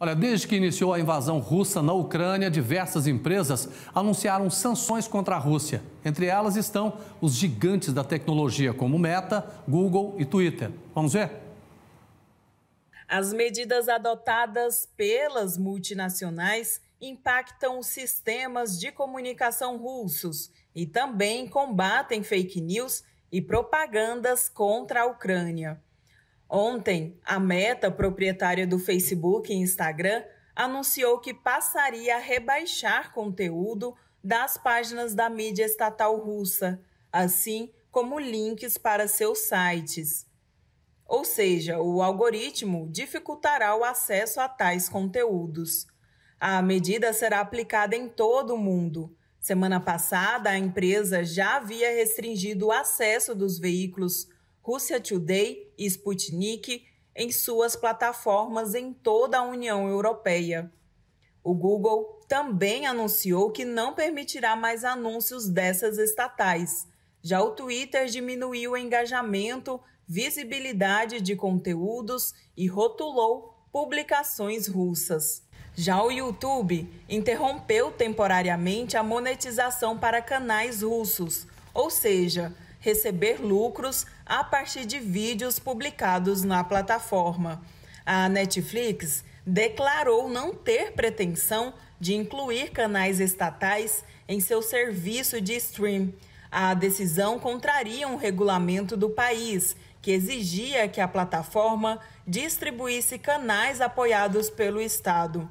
Olha, desde que iniciou a invasão russa na Ucrânia, diversas empresas anunciaram sanções contra a Rússia. Entre elas estão os gigantes da tecnologia como Meta, Google e Twitter. Vamos ver? As medidas adotadas pelas multinacionais impactam os sistemas de comunicação russos e também combatem fake news e propagandas contra a Ucrânia. Ontem, a Meta, proprietária do Facebook e Instagram, anunciou que passaria a rebaixar conteúdo das páginas da mídia estatal russa, assim como links para seus sites. Ou seja, o algoritmo dificultará o acesso a tais conteúdos. A medida será aplicada em todo o mundo. Semana passada, a empresa já havia restringido o acesso dos veículos Rússia Today e Sputnik em suas plataformas em toda a União Europeia. O Google também anunciou que não permitirá mais anúncios dessas estatais. Já o Twitter diminuiu o engajamento, visibilidade de conteúdos e rotulou publicações russas. Já o YouTube interrompeu temporariamente a monetização para canais russos, ou seja, receber lucros a partir de vídeos publicados na plataforma. A Netflix declarou não ter pretensão de incluir canais estatais em seu serviço de stream. A decisão contraria um regulamento do país que exigia que a plataforma distribuísse canais apoiados pelo Estado.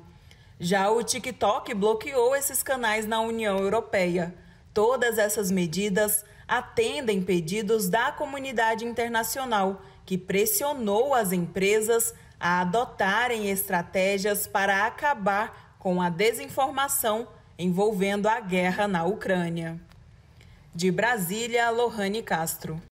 Já o TikTok bloqueou esses canais na União Europeia. Todas essas medidas atendem pedidos da comunidade internacional, que pressionou as empresas a adotarem estratégias para acabar com a desinformação envolvendo a guerra na Ucrânia. De Brasília, Lohane Castro.